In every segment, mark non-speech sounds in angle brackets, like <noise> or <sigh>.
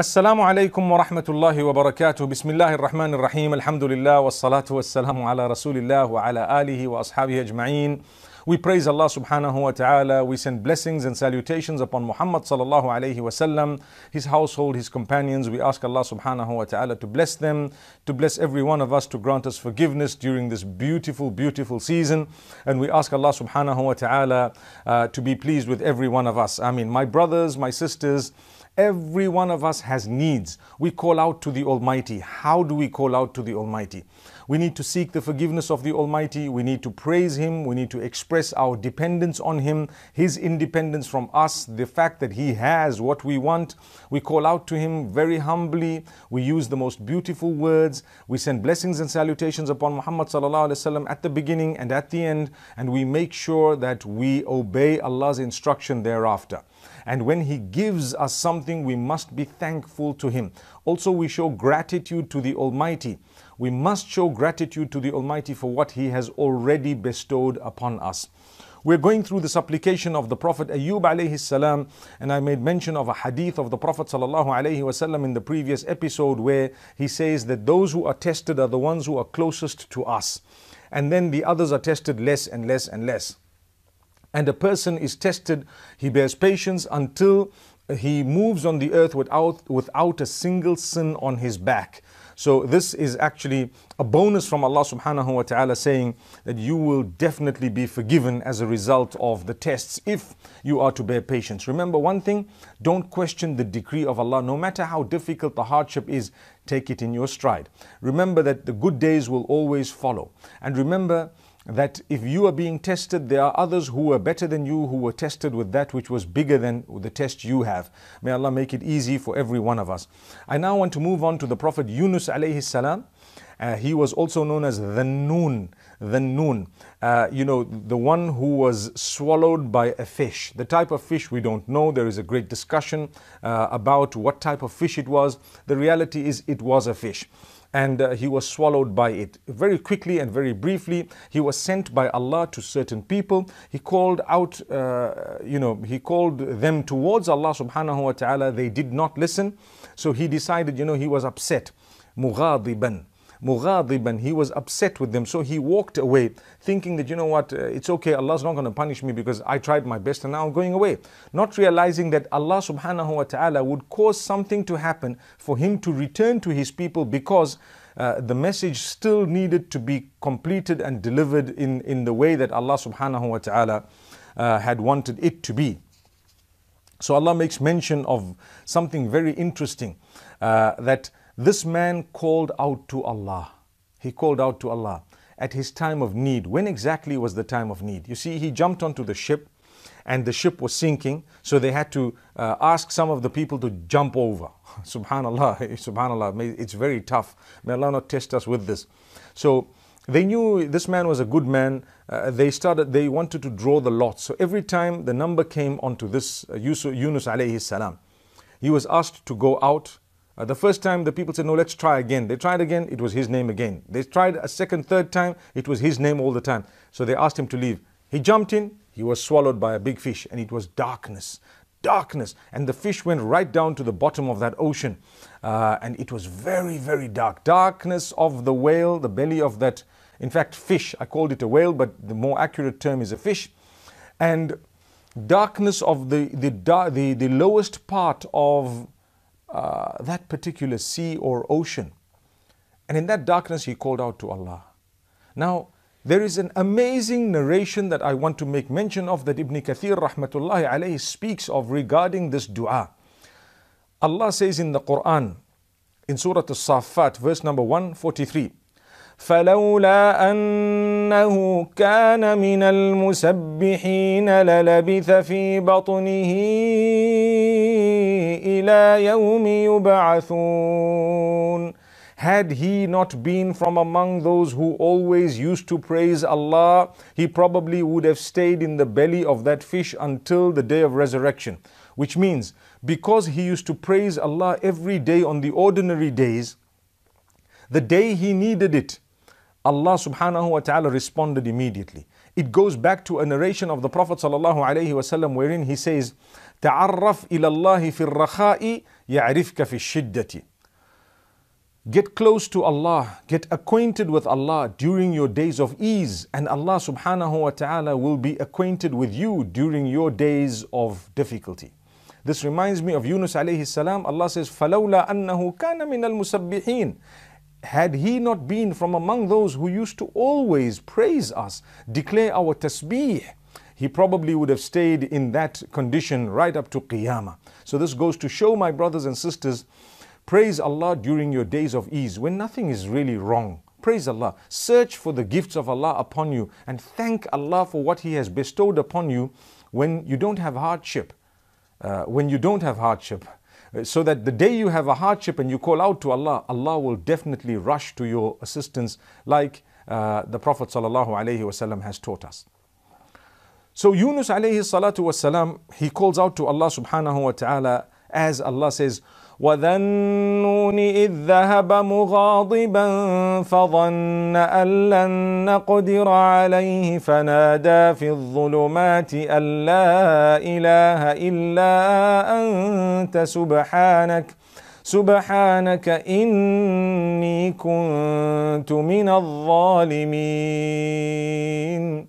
السلام عليكم ورحمة الله وبركاته بسم الله الرحمن الرحيم الحمد لله والصلاة والسلام على رسول الله وعلى آله وأصحابه أجمعين We praise Allah subhanahu wa ta'ala. We send blessings and salutations upon Muhammad sallallahu alayhi wasallam, his household, his companions. We ask Allah subhanahu wa ta'ala to bless them, to bless every one of us, to grant us forgiveness during this beautiful, beautiful season. And we ask Allah subhanahu wa ta'ala uh, to be pleased with every one of us. I mean, my brothers, my sisters, Every one of us has needs. We call out to the Almighty. How do we call out to the Almighty? We need to seek the forgiveness of the Almighty. We need to praise Him. We need to express our dependence on Him, His independence from us, the fact that He has what we want. We call out to Him very humbly. We use the most beautiful words. We send blessings and salutations upon Muhammad at the beginning and at the end. And we make sure that we obey Allah's instruction thereafter. And when He gives us something, we must be thankful to Him. Also, we show gratitude to the Almighty we must show gratitude to the Almighty for what He has already bestowed upon us. We're going through the supplication of the Prophet Ayub alayhi salam, and I made mention of a hadith of the Prophet sallallahu alayhi wasallam in the previous episode where he says that those who are tested are the ones who are closest to us, and then the others are tested less and less and less. And a person is tested, he bears patience until he moves on the earth without, without a single sin on his back. So this is actually a bonus from Allah subhanahu wa ta'ala saying that you will definitely be forgiven as a result of the tests if you are to bear patience. Remember one thing, don't question the decree of Allah. No matter how difficult the hardship is, take it in your stride. Remember that the good days will always follow. And remember that if you are being tested, there are others who are better than you who were tested with that which was bigger than the test you have. May Allah make it easy for every one of us. I now want to move on to the Prophet Yunus alayhi salam. Uh, he was also known as the Noon, the Noon. Uh, you know, the one who was swallowed by a fish. The type of fish we don't know. There is a great discussion uh, about what type of fish it was. The reality is, it was a fish and uh, he was swallowed by it. Very quickly and very briefly, he was sent by Allah to certain people. He called out, uh, you know, he called them towards Allah subhanahu wa ta'ala. They did not listen. So he decided, you know, he was upset. Mughadiban mughadiban, he was upset with them. So he walked away thinking that, you know what, uh, it's okay, Allah's not going to punish me because I tried my best and now I'm going away. Not realizing that Allah subhanahu wa ta'ala would cause something to happen for him to return to his people because uh, the message still needed to be completed and delivered in, in the way that Allah subhanahu wa ta'ala uh, had wanted it to be. So Allah makes mention of something very interesting uh, that this man called out to Allah. He called out to Allah at his time of need. When exactly was the time of need? You see, he jumped onto the ship and the ship was sinking, so they had to uh, ask some of the people to jump over. <laughs> subhanallah, <laughs> subhanallah, it's very tough. May Allah not test us with this. So they knew this man was a good man. Uh, they started, they wanted to draw the lot. So every time the number came onto this uh, Yusuf, Yunus alayhi salam, he was asked to go out uh, the first time, the people said, no, let's try again. They tried again, it was his name again. They tried a second, third time, it was his name all the time. So they asked him to leave. He jumped in, he was swallowed by a big fish, and it was darkness. Darkness. And the fish went right down to the bottom of that ocean. Uh, and it was very, very dark. Darkness of the whale, the belly of that, in fact, fish. I called it a whale, but the more accurate term is a fish. And darkness of the, the, the, the lowest part of uh, that particular sea or ocean. And in that darkness, he called out to Allah. Now, there is an amazing narration that I want to make mention of that Ibn Kathir rahmatullahi alayhi speaks of regarding this dua. Allah says in the Quran, in Surah As-Saffat, verse number 143, فلولا أنه كان من المسبحين للبث في بطنه إلى يوم يبعثون Had he not been from among those who always used to praise Allah, he probably would have stayed in the belly of that fish until the day of resurrection. Which means, because he used to praise Allah every day on the ordinary days, the day he needed it, Allah subhanahu wa ta'ala responded immediately. It goes back to a narration of the Prophet sallallahu alayhi wasallam wherein he says, تعرف إلى الله في الرخاء يعرفك في الشدة. Get close to Allah, get acquainted with Allah during your days of ease, and Allah subhanahu wa ta'ala will be acquainted with you during your days of difficulty. This reminds me of Yunus alayhi salam. Allah says, فَلَوْلَا أَنَّهُ كَانَ مِنَ الْمُسَبِّحِينَ had he not been from among those who used to always praise us, declare our tasbih, he probably would have stayed in that condition right up to Qiyamah. So this goes to show, my brothers and sisters, praise Allah during your days of ease when nothing is really wrong. Praise Allah. Search for the gifts of Allah upon you and thank Allah for what He has bestowed upon you when you don't have hardship. Uh, when you don't have hardship. Uh, so that the day you have a hardship and you call out to Allah, Allah will definitely rush to your assistance like uh, the Prophet ﷺ has taught us. So Yunus alayhi salatu wasalam, he calls out to Allah subhanahu wa ta'ala as Allah says, وذنون إذ ذهب مغاضبا فظن أن لن نقدر عليه فنادى في الظلمات أن لا إله إلا أنت سبحانك سبحانك إني كنت من الظالمين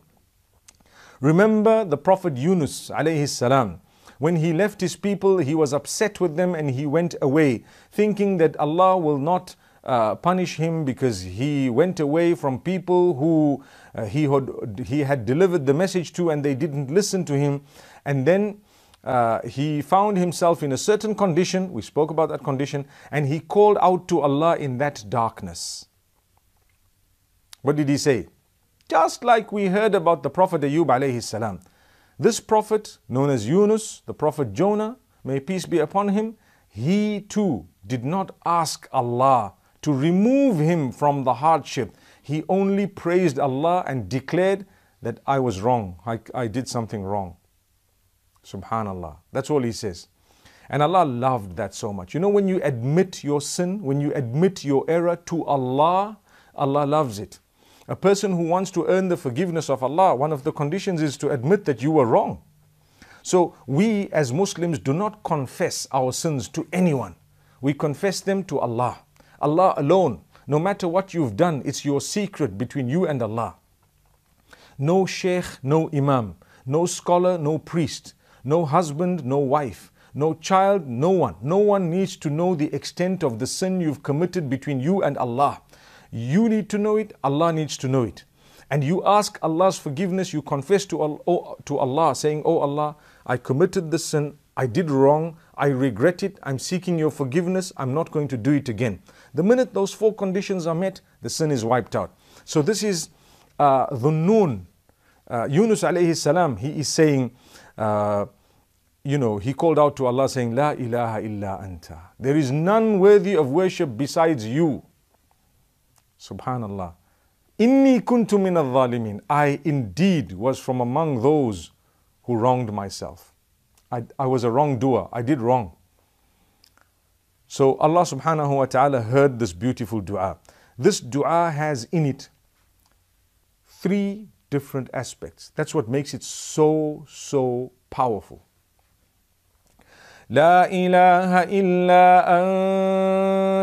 Remember the Prophet Yunus alayhi السلام. When he left his people, he was upset with them and he went away, thinking that Allah will not uh, punish him because he went away from people who uh, he, had, he had delivered the message to and they didn't listen to him. And then uh, he found himself in a certain condition, we spoke about that condition, and he called out to Allah in that darkness. What did he say? Just like we heard about the Prophet Ayub alayhi salam. This prophet, known as Yunus, the prophet Jonah, may peace be upon him, he too did not ask Allah to remove him from the hardship. He only praised Allah and declared that I was wrong. I, I did something wrong. Subhanallah. That's all he says. And Allah loved that so much. You know, when you admit your sin, when you admit your error to Allah, Allah loves it. A person who wants to earn the forgiveness of Allah, one of the conditions is to admit that you were wrong. So we as Muslims do not confess our sins to anyone. We confess them to Allah. Allah alone. No matter what you've done, it's your secret between you and Allah. No sheikh, no imam, no scholar, no priest, no husband, no wife, no child, no one. No one needs to know the extent of the sin you've committed between you and Allah. You need to know it, Allah needs to know it. And you ask Allah's forgiveness, you confess oh, to Allah, saying, Oh Allah, I committed this sin, I did wrong, I regret it, I'm seeking your forgiveness, I'm not going to do it again. The minute those four conditions are met, the sin is wiped out. So this is uh, Noon. Uh, Yunus alayhi salam, he is saying, uh, you know, he called out to Allah saying, La ilaha illa anta. There is none worthy of worship besides you. Subhanallah. Inni kuntu min al-zalimin. I indeed was from among those who wronged myself. I, I was a wrongdoer. I did wrong. So Allah subhanahu wa ta'ala heard this beautiful dua. This dua has in it three different aspects. That's what makes it so, so powerful. لا إله إلا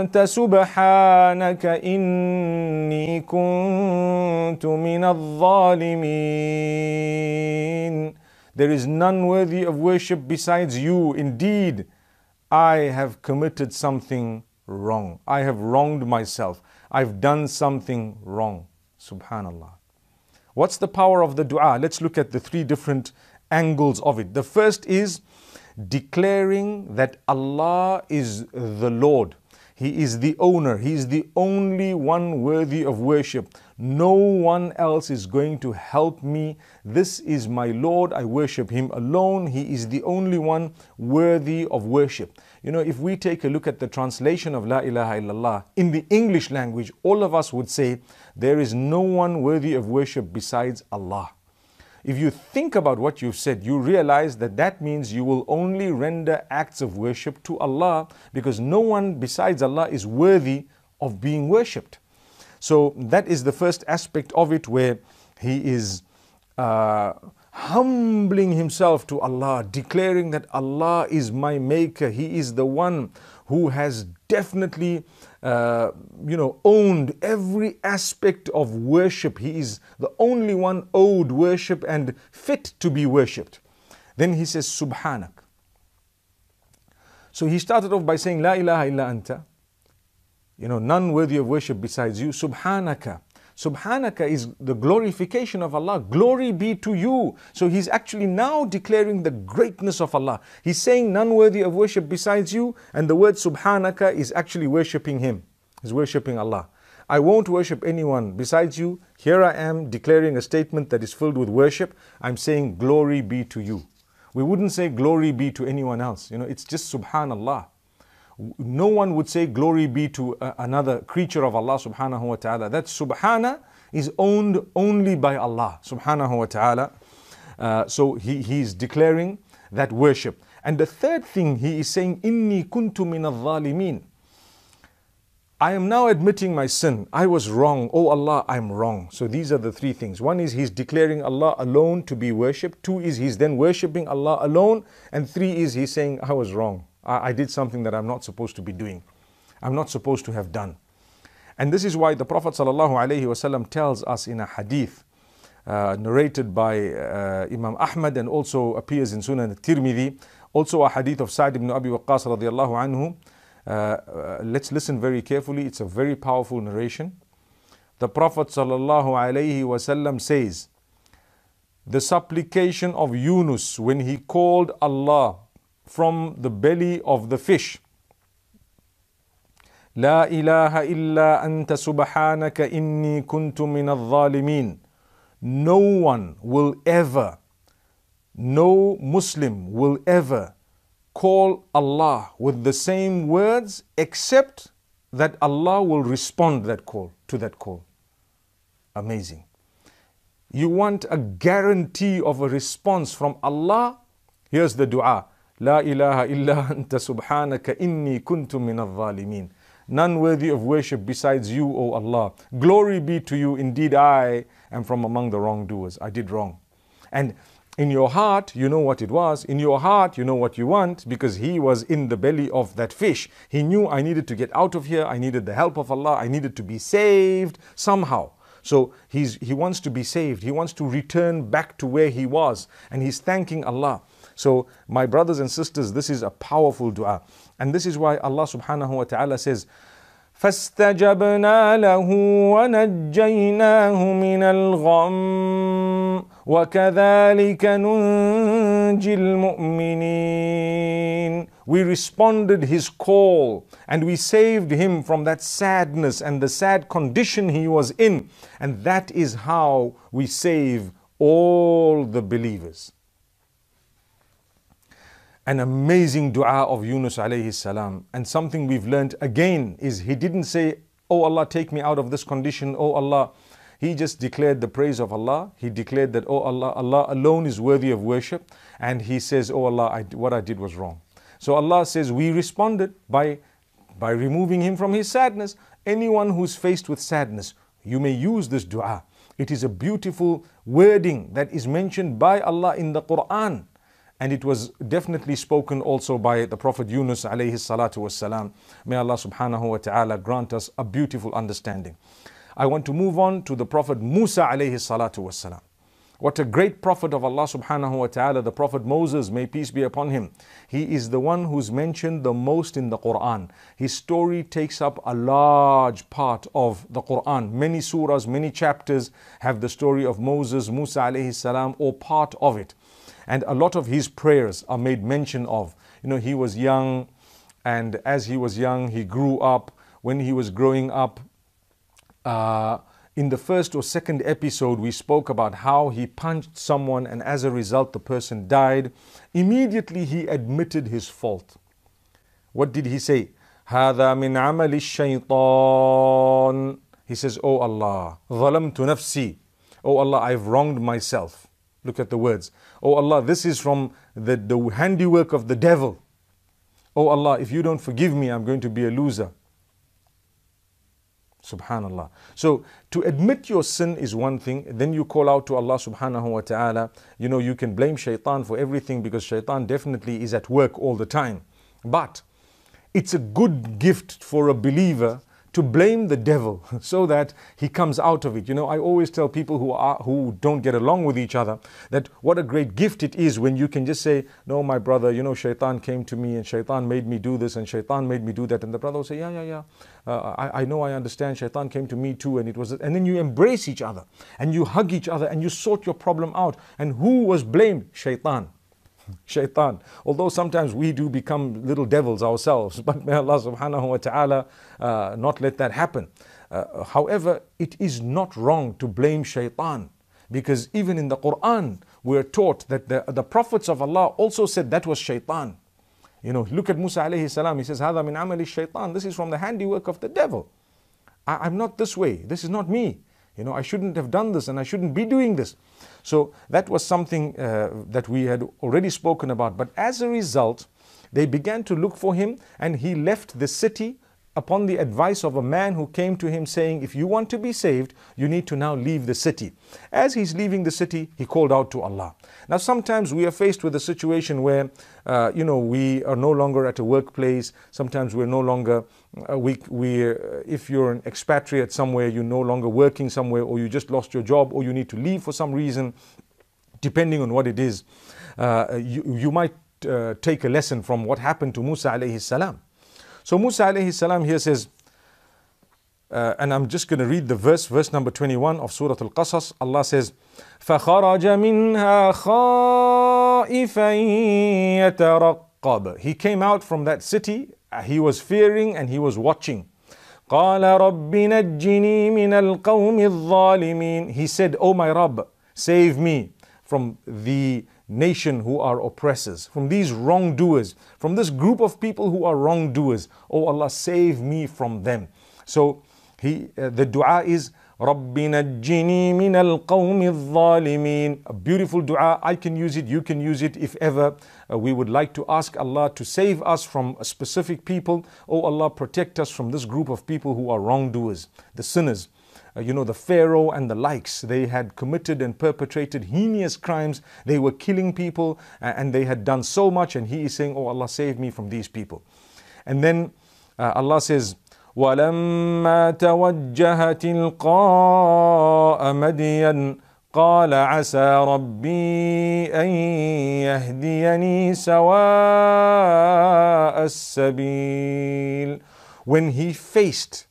أنت سبحانك إني كنت من الظالمين There is none worthy of worship besides you. Indeed, I have committed something wrong. I have wronged myself. I've done something wrong. Subhanallah. What's the power of the dua? Let's look at the three different angles of it. The first is declaring that Allah is the Lord. He is the owner. He is the only one worthy of worship. No one else is going to help me. This is my Lord. I worship Him alone. He is the only one worthy of worship. You know, if we take a look at the translation of La ilaha illallah in the English language, all of us would say, There is no one worthy of worship besides Allah. If you think about what you've said, you realize that that means you will only render acts of worship to Allah because no one besides Allah is worthy of being worshipped. So that is the first aspect of it where he is uh, humbling himself to Allah, declaring that Allah is my maker, He is the one who has definitely, uh, you know, owned every aspect of worship. He is the only one owed worship and fit to be worshipped. Then he says, Subhanak. So he started off by saying, La ilaha illa anta, you know, none worthy of worship besides you, Subhanaka. Subhanaka is the glorification of Allah. Glory be to you. So he's actually now declaring the greatness of Allah. He's saying none worthy of worship besides you, and the word Subhanaka is actually worshipping him, He's worshipping Allah. I won't worship anyone besides you. Here I am declaring a statement that is filled with worship. I'm saying glory be to you. We wouldn't say glory be to anyone else. You know, it's just subhanallah no one would say glory be to uh, another creature of Allah subhanahu wa ta'ala. That subhana is owned only by Allah subhanahu wa ta'ala. Uh, so he, he is declaring that worship. And the third thing he is saying, Inni kuntu min al-zalimin. I am now admitting my sin. I was wrong. Oh Allah, I'm wrong. So these are the three things. One is he's declaring Allah alone to be worshipped. Two is he's then worshipping Allah alone. And three is he's saying, I was wrong. I, I did something that I'm not supposed to be doing. I'm not supposed to have done. And this is why the Prophet ﷺ tells us in a hadith uh, narrated by uh, Imam Ahmad and also appears in Sunan al-Tirmidhi, also a hadith of Sa'd ibn Abi Waqqas radiallahu anhu. Uh, uh, let's listen very carefully. It's a very powerful narration. The Prophet ﷺ says, The supplication of Yunus when he called Allah from the belly of the fish. لا إله إلا أنت سبحانك إني كنت من الظالمين. No one will ever, no Muslim will ever call Allah with the same words except that Allah will respond that call to that call. Amazing. You want a guarantee of a response from Allah? Here's the dua. La ilaha illa anta سبحانك إني كنت من الظالمين. None worthy of worship besides you, O Allah. Glory be to you. Indeed, I am from among the wrongdoers. I did wrong. And in your heart, you know what it was. In your heart, you know what you want because he was in the belly of that fish. He knew I needed to get out of here. I needed the help of Allah. I needed to be saved somehow. So he's, he wants to be saved. He wants to return back to where he was. And he's thanking Allah. So, my brothers and sisters, this is a powerful dua. And this is why Allah subhanahu wa ta'ala says, فاستجبنا له ونجيناه من الغم وكذلك ننجي المؤمنين We responded his call and we saved him from that sadness and the sad condition he was in. And that is how we save all the believers an amazing dua of Yunus alayhi salam. And something we've learned again is he didn't say, Oh Allah, take me out of this condition. Oh Allah. He just declared the praise of Allah. He declared that, Oh Allah, Allah alone is worthy of worship. And he says, Oh Allah, I, what I did was wrong. So Allah says, We responded by, by removing him from his sadness. Anyone who's faced with sadness, you may use this dua. It is a beautiful wording that is mentioned by Allah in the Quran and it was definitely spoken also by the Prophet Yunus alayhi salatu wasalam. May Allah subhanahu wa ta'ala grant us a beautiful understanding. I want to move on to the Prophet Musa alayhi salatu wasalam. What a great prophet of Allah subhanahu wa ta'ala, the Prophet Moses, may peace be upon him. He is the one who's mentioned the most in the Quran. His story takes up a large part of the Quran. Many surahs, many chapters have the story of Moses, Musa alayhi salam, or part of it. And a lot of his prayers are made mention of. You know, he was young, and as he was young, he grew up. When he was growing up, uh, in the first or second episode, we spoke about how he punched someone, and as a result, the person died. Immediately, he admitted his fault. What did he say? هذا من عمل الشيطان. He says, Oh Allah, ظلمت نفسي. Oh Allah, I've wronged myself. Look at the words. Oh Allah, this is from the, the handiwork of the devil. Oh Allah, if you don't forgive me, I'm going to be a loser. Subhanallah. So to admit your sin is one thing, then you call out to Allah subhanahu wa ta'ala. You know, you can blame shaitan for everything because shaitan definitely is at work all the time. But it's a good gift for a believer to blame the devil <laughs> so that he comes out of it. You know, I always tell people who are who don't get along with each other that what a great gift it is when you can just say, "No, my brother, you know, shaitan came to me and shaitan made me do this and shaitan made me do that," and the brother will say, "Yeah, yeah, yeah, uh, I, I know, I understand. Shaitan came to me too, and it was," and then you embrace each other and you hug each other and you sort your problem out. And who was blamed? Shaitan. <laughs> shaitan. Although sometimes we do become little devils ourselves, <laughs> but may Allah subhanahu wa ta'ala uh, not let that happen. Uh, however, it is not wrong to blame shaitan because even in the Quran, we are taught that the, the prophets of Allah also said that was shaitan. You know, look at Musa alayhi salam, he says, Hada min amali shaitan. This is from the handiwork of the devil. I, I'm not this way, this is not me. You know, I shouldn't have done this and I shouldn't be doing this. So that was something uh, that we had already spoken about. But as a result, they began to look for him and he left the city upon the advice of a man who came to him saying, If you want to be saved, you need to now leave the city. As he's leaving the city, he called out to Allah. Now, sometimes we are faced with a situation where, uh, you know, we are no longer at a workplace. Sometimes we're no longer, uh, we, we, uh, if you're an expatriate somewhere, you're no longer working somewhere, or you just lost your job, or you need to leave for some reason, depending on what it is. Uh, you, you might uh, take a lesson from what happened to Musa alayhi salam so Musa alayhi salam here says, uh, and I'm just going to read the verse, verse number 21 of Surah Al Qasas. Allah says, فَخَرَجَ مِنْهَا خَائِفًا يَتَرَقَّبُ He came out from that city, uh, he was fearing and he was watching. قال رب نجني من القوم الظالمين He said, O oh my Rabb, save me from the nation who are oppressors, from these wrongdoers, from this group of people who are wrongdoers. Oh Allah, save me from them. So he, uh, the dua is, رَبِّنَا الْجِنِي مِنَ الْقَوْمِ الظَّالِمِينَ A beautiful dua. I can use it, you can use it if ever uh, we would like to ask Allah to save us from specific people. Oh Allah, protect us from this group of people who are wrongdoers, the sinners. Uh, you know, the Pharaoh and the likes. They had committed and perpetrated heinous crimes. They were killing people and they had done so much. And he is saying, Oh Allah, save me from these people. And then uh, Allah says, ولما توجه تلقاء مدين قال عسى ربي أن يهديني سواء السبيل When he faced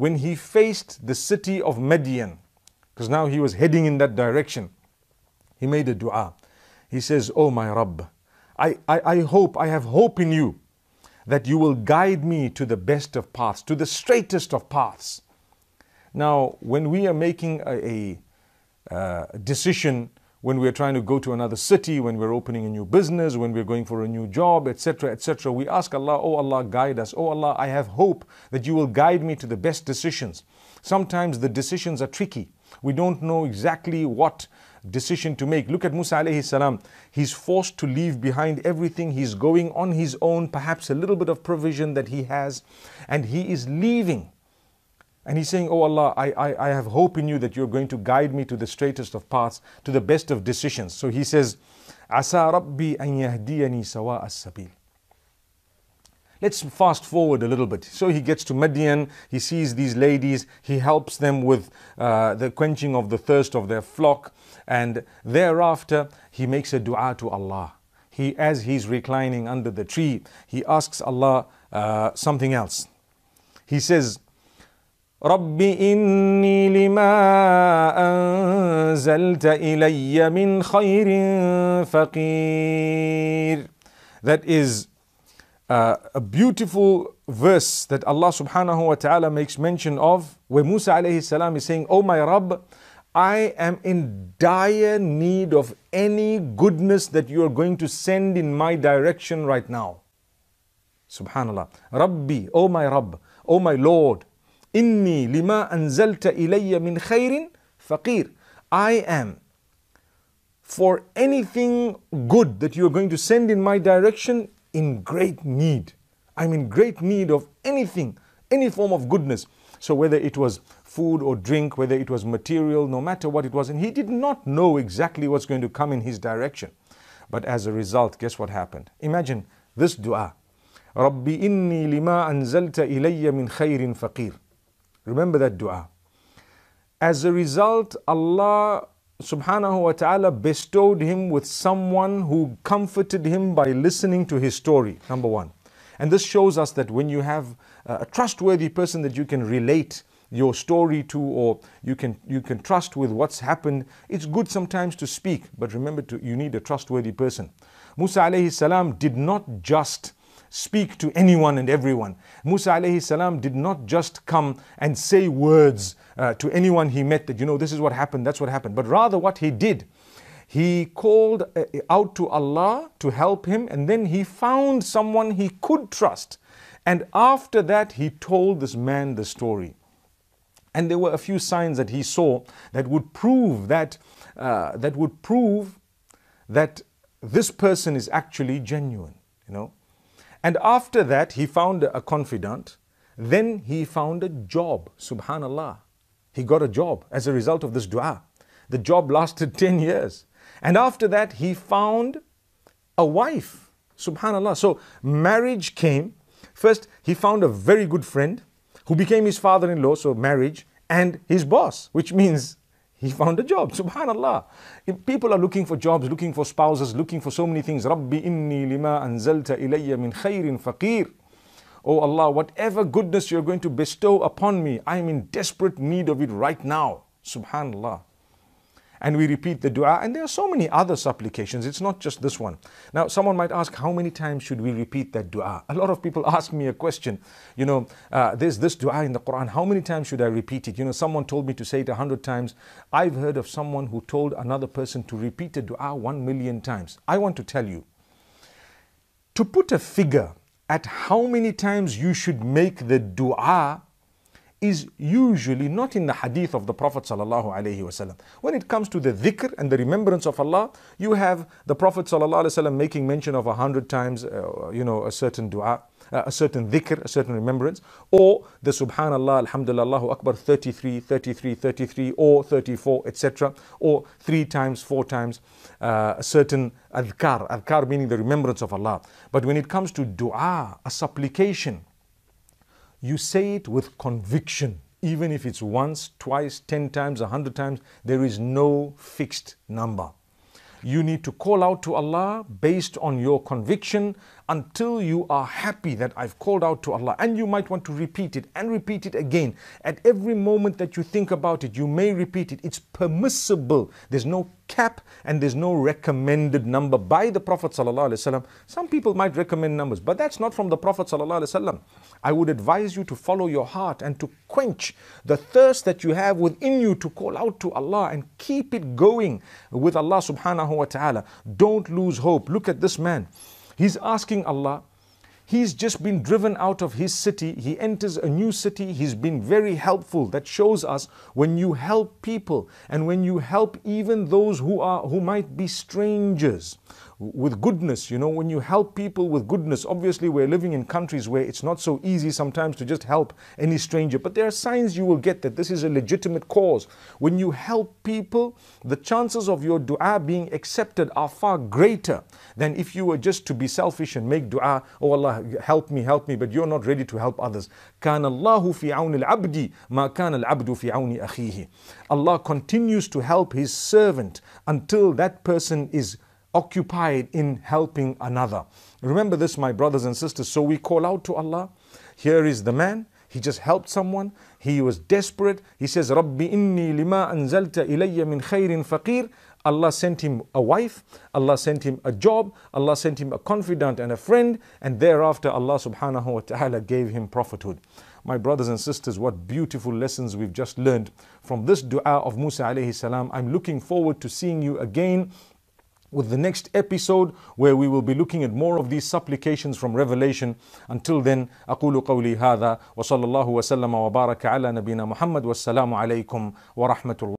when he faced the city of Median, because now he was heading in that direction, he made a dua. He says, Oh my Rabb, I, I, I hope, I have hope in you that you will guide me to the best of paths, to the straightest of paths. Now, when we are making a, a uh, decision when we're trying to go to another city, when we're opening a new business, when we're going for a new job, etc., etc. We ask Allah, Oh Allah, guide us. Oh Allah, I have hope that you will guide me to the best decisions. Sometimes the decisions are tricky. We don't know exactly what decision to make. Look at Musa alayhi salam. He's forced to leave behind everything. He's going on his own, perhaps a little bit of provision that he has, and he is leaving. And he's saying, Oh Allah, I, I, I have hope in you that you're going to guide me to the straightest of paths, to the best of decisions. So he says, Asa Rabbi an yahdiyani sawa as-sabil. Let's fast forward a little bit. So he gets to Midian, he sees these ladies, he helps them with uh, the quenching of the thirst of their flock, and thereafter he makes a dua to Allah. He, as he's reclining under the tree, he asks Allah uh, something else. He says, رب إني لما أنزلت إلي من خير فقير That is uh, a beautiful verse that Allah subhanahu wa ta'ala makes mention of where Musa alayhi salam is saying, Oh my Rabb, I am in dire need of any goodness that you are going to send in my direction right now. Subhanallah. Rabbi, oh my Rabb, oh my Lord, Inni lima anzalta ilayya min khairin faqir. I am for anything good that you are going to send in my direction in great need. I'm in great need of anything, any form of goodness. So whether it was food or drink, whether it was material, no matter what it was, and he did not know exactly what's going to come in his direction. But as a result, guess what happened? Imagine this dua. رَبِّ إِنِّي لِمَا أَنزَلْتَ إِلَيَّ مِنْ خَيْرٍ فَقِيرٍ Remember that dua. As a result, Allah subhanahu wa ta'ala bestowed him with someone who comforted him by listening to his story, number one. And this shows us that when you have uh, a trustworthy person that you can relate your story to or you can you can trust with what's happened it's good sometimes to speak but remember to, you need a trustworthy person musa alayhi salam did not just speak to anyone and everyone. Musa alayhi salam did not just come and say words uh, to anyone he met that, you know, this is what happened, that's what happened. But rather what he did, he called uh, out to Allah to help him and then he found someone he could trust. And after that, he told this man the story. And there were a few signs that he saw that would prove that, uh, that would prove that this person is actually genuine, you know. And after that, he found a confidant. Then he found a job, subhanallah. He got a job as a result of this dua. The job lasted <laughs> 10 years. And after that, he found a wife, subhanallah. So marriage came. First, he found a very good friend who became his father in law, so marriage, and his boss, which means he found a job. Subhanallah. If people are looking for jobs, looking for spouses, looking for so many things. Rabbi inni lima anzalta ilayya min khairin faqir. Oh Allah, whatever goodness you're going to bestow upon me, I'm in desperate need of it right now. Subhanallah and we repeat the dua. And there are so many other supplications. It's not just this one. Now, someone might ask, how many times should we repeat that dua? A lot of people <laughs> ask me a question. You know, uh, there's this dua in the Quran. How many times should I repeat it? You know, someone told me to say it a hundred times. I've heard of someone who told another person to repeat a dua one million times. I want to tell you, to put a figure at how many times you should make the dua is usually not in the hadith of the Prophet ﷺ. When it comes to the dhikr and the remembrance of Allah, you have the Prophet ﷺ making mention of a hundred times, uh, you know, a certain dua, uh, a certain dhikr, a certain remembrance, or the subhanallah, alhamdulillah, Allahu akbar 33, 33, 33, or 34, etc., or three times, four times, uh, a certain adhkar, adhkar meaning the remembrance of Allah. But when it comes to dua, a supplication, you say it with conviction, even if it's once, twice, 10 times, a 100 times, there is no fixed number. You need to call out to Allah based on your conviction until you are happy that I've called out to Allah. And you might want to repeat it and repeat it again. At every moment that you think about it, you may repeat it. It's permissible. There's no cap and there's no recommended number by the Prophet. ﷺ. Some people might recommend numbers, but that's not from the Prophet. ﷺ. I would advise you to follow your heart and to quench the thirst that you have within you to call out to Allah and keep it going with Allah subhanahu wa ta'ala. Don't lose hope. Look at this man. He's asking Allah. He's just been driven out of his city. He enters a new city. He's been very helpful. That shows us when you help people and when you help even those who are who might be strangers, with goodness. You know, when you help people with goodness, obviously we're living in countries where it's not so easy sometimes to just help any stranger, but there are signs you will get that this is a legitimate cause. When you help people, the chances of your dua being accepted are far greater than if you were just to be selfish and make dua, oh Allah, help me, help me, but you're not ready to help others. Allah continues to help his servant until that person is occupied in helping another. Remember this, my brothers and sisters. So we call out to Allah. Here is the man. He just helped someone. He was desperate. He says, Rabbi inni lima anzalta ilayya min khairin faqir. Allah sent him a wife, Allah sent him a job, Allah sent him a confidant and a friend, and thereafter Allah subhanahu wa ta'ala gave him prophethood. My brothers and sisters, what beautiful lessons we've just learned from this dua of Musa alayhi salam. I'm looking forward to seeing you again with the next episode where we will be looking at more of these supplications from Revelation. Until then, أقول قولي هذا وصلى الله وسلم وبارك على نبينا محمد والسلام عليكم ورحمة الله